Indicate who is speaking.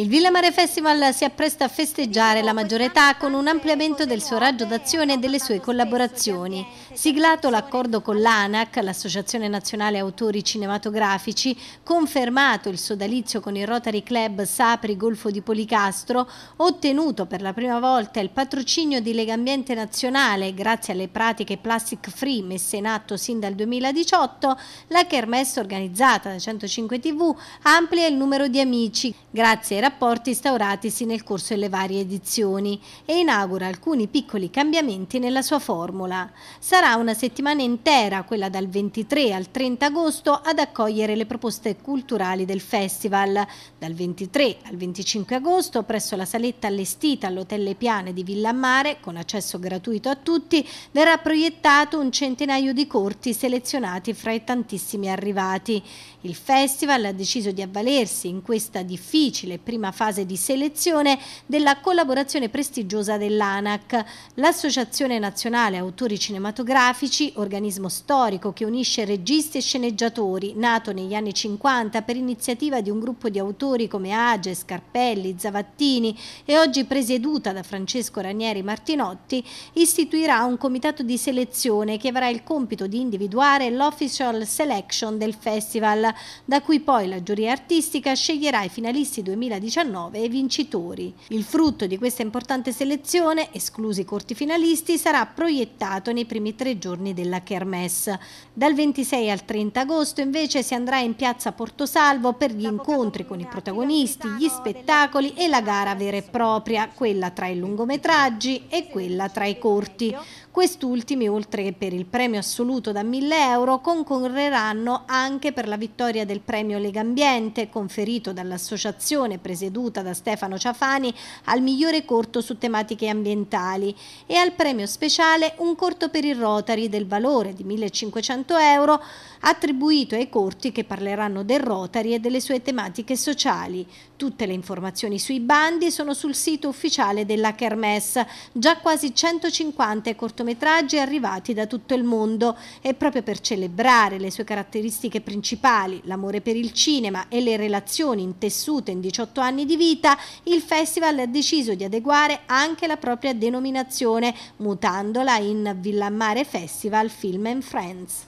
Speaker 1: Il Villemare Festival si appresta a festeggiare la maggiore età con un ampliamento del suo raggio d'azione e delle sue collaborazioni. Siglato l'accordo con l'ANAC, l'Associazione Nazionale Autori Cinematografici, confermato il sodalizio con il Rotary Club Sapri Golfo di Policastro, ottenuto per la prima volta il patrocinio di Legambiente Nazionale grazie alle pratiche plastic free messe in atto sin dal 2018, la Kermesse organizzata da 105 TV amplia il numero di amici grazie ai rapporti instauratisi nel corso delle varie edizioni e inaugura alcuni piccoli cambiamenti nella sua formula. Sarà sarà una settimana intera, quella dal 23 al 30 agosto, ad accogliere le proposte culturali del festival. Dal 23 al 25 agosto, presso la saletta allestita all'Hotel Le Piane di Villamare, con accesso gratuito a tutti, verrà proiettato un centinaio di corti selezionati fra i tantissimi arrivati. Il festival ha deciso di avvalersi in questa difficile prima fase di selezione della collaborazione prestigiosa dell'ANAC, l'Associazione Nazionale Autori Cinematografici cinematografici, organismo storico che unisce registi e sceneggiatori, nato negli anni 50 per iniziativa di un gruppo di autori come Age, Scarpelli, Zavattini e oggi presieduta da Francesco Ranieri Martinotti, istituirà un comitato di selezione che avrà il compito di individuare l'official selection del festival, da cui poi la giuria artistica sceglierà i finalisti 2019 e i vincitori. Il frutto di questa importante selezione, esclusi i corti finalisti, sarà proiettato nei primi tre giorni della Kermesse. Dal 26 al 30 agosto invece si andrà in piazza Portosalvo per gli incontri con i protagonisti, gli spettacoli e la gara vera e propria, quella tra i lungometraggi e quella tra i corti. Quest'ultimi, oltre che per il premio assoluto da 1000 euro, concorreranno anche per la vittoria del premio Legambiente, conferito dall'associazione presieduta da Stefano Ciafani al migliore corto su tematiche ambientali e al premio speciale Un corto per il rock Rotary del valore di 1500 euro attribuito ai corti che parleranno del Rotary e delle sue tematiche sociali. Tutte le informazioni sui bandi sono sul sito ufficiale della Kermesse, già quasi 150 cortometraggi arrivati da tutto il mondo e proprio per celebrare le sue caratteristiche principali, l'amore per il cinema e le relazioni intessute in 18 anni di vita, il festival ha deciso di adeguare anche la propria denominazione, mutandola in Villamare Festival Film and Friends.